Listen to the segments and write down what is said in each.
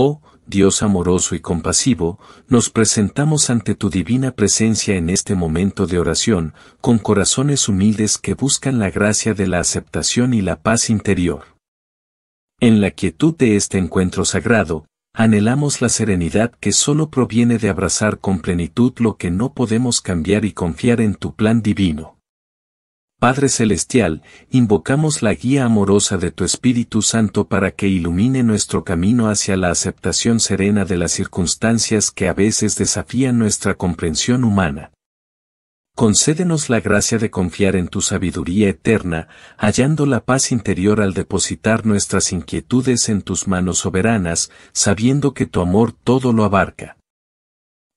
Oh, Dios amoroso y compasivo, nos presentamos ante tu divina presencia en este momento de oración, con corazones humildes que buscan la gracia de la aceptación y la paz interior. En la quietud de este encuentro sagrado, anhelamos la serenidad que solo proviene de abrazar con plenitud lo que no podemos cambiar y confiar en tu plan divino. Padre Celestial, invocamos la guía amorosa de tu Espíritu Santo para que ilumine nuestro camino hacia la aceptación serena de las circunstancias que a veces desafían nuestra comprensión humana. Concédenos la gracia de confiar en tu sabiduría eterna, hallando la paz interior al depositar nuestras inquietudes en tus manos soberanas, sabiendo que tu amor todo lo abarca.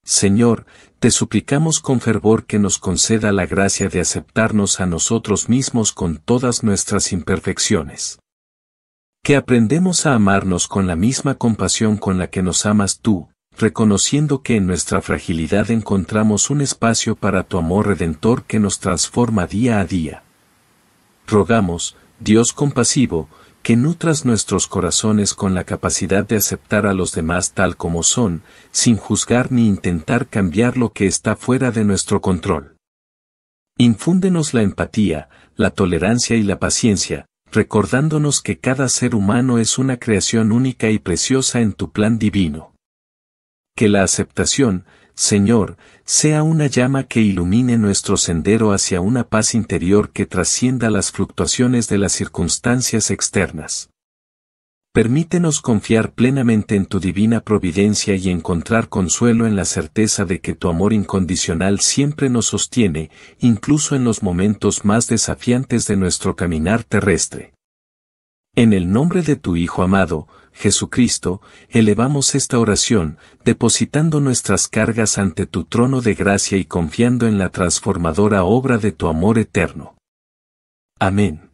Señor, te suplicamos con fervor que nos conceda la gracia de aceptarnos a nosotros mismos con todas nuestras imperfecciones. Que aprendemos a amarnos con la misma compasión con la que nos amas tú, reconociendo que en nuestra fragilidad encontramos un espacio para tu amor redentor que nos transforma día a día. Rogamos, Dios compasivo, que nutras nuestros corazones con la capacidad de aceptar a los demás tal como son, sin juzgar ni intentar cambiar lo que está fuera de nuestro control. Infúndenos la empatía, la tolerancia y la paciencia, recordándonos que cada ser humano es una creación única y preciosa en tu plan divino. Que la aceptación, Señor, sea una llama que ilumine nuestro sendero hacia una paz interior que trascienda las fluctuaciones de las circunstancias externas. Permítenos confiar plenamente en tu divina providencia y encontrar consuelo en la certeza de que tu amor incondicional siempre nos sostiene, incluso en los momentos más desafiantes de nuestro caminar terrestre. En el nombre de tu Hijo amado, Jesucristo, elevamos esta oración, depositando nuestras cargas ante tu trono de gracia y confiando en la transformadora obra de tu amor eterno. Amén.